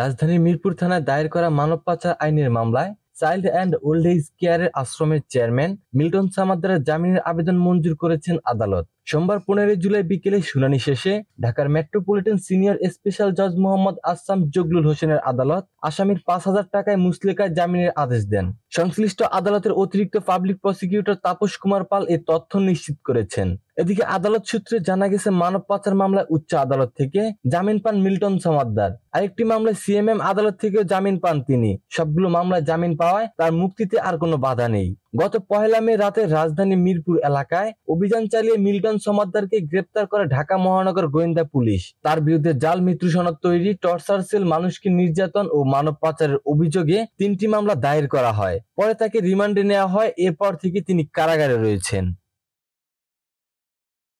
রাজধানীর মিরপুর থানায় দায়ের করা মানব পাচার আইনের মামলায় চাইল্ড অ্যান্ড ওল্ড এজ কেয়ারের আশ্রমের চেয়ারম্যান মিল্টন সামাদ্দারের জামিনের আবেদন মঞ্জুর করেছেন আদালত সোমবার পনেরোই জুলাই বিকেলে শুনানি শেষে ঢাকার মেট্রোপলিটন সিনিয়র স্পেশাল জজ মোহাম্মদ আসাম জগলুল হোসেনের আদালত আসামির পাঁচ হাজার টাকায় মুসলেকায় জামিনের আদেশ দেন সংশ্লিষ্ট আদালতের অতিরিক্ত পাবলিক প্রসিকিউটর তাপস কুমার পাল এ তথ্য নিশ্চিত করেছেন এদিকে আদালত সূত্রে জানা গেছে মানব পাচার মামলায় উচ্চ আদালত থেকে জামিন পান মিল্টন সমাদ্দার আরেকটি মামলায় সিএমএম আদালত থেকেও জামিন পান তিনি সবগুলো মামলায় জামিন পাওয়ায় তার মুক্তিতে আর কোনো বাধা নেই গত পহেলা মে রাতে রাজধানী মিরপুর এলাকায় অভিযান চালিয়ে মিল্টন সমাদ্দারকে গ্রেপ্তার করে ঢাকা মহানগর গোয়েন্দা পুলিশ তার বিরুদ্ধে জাল মৃত্যু সনদ তৈরি টর্চার সেল মানুষকে নির্যাতন ও মানব পাচারের অভিযোগে তিনটি মামলা দায়ের করা হয় পরে তাকে রিমান্ডে নেওয়া হয় এরপর থেকে তিনি কারাগারে রয়েছেন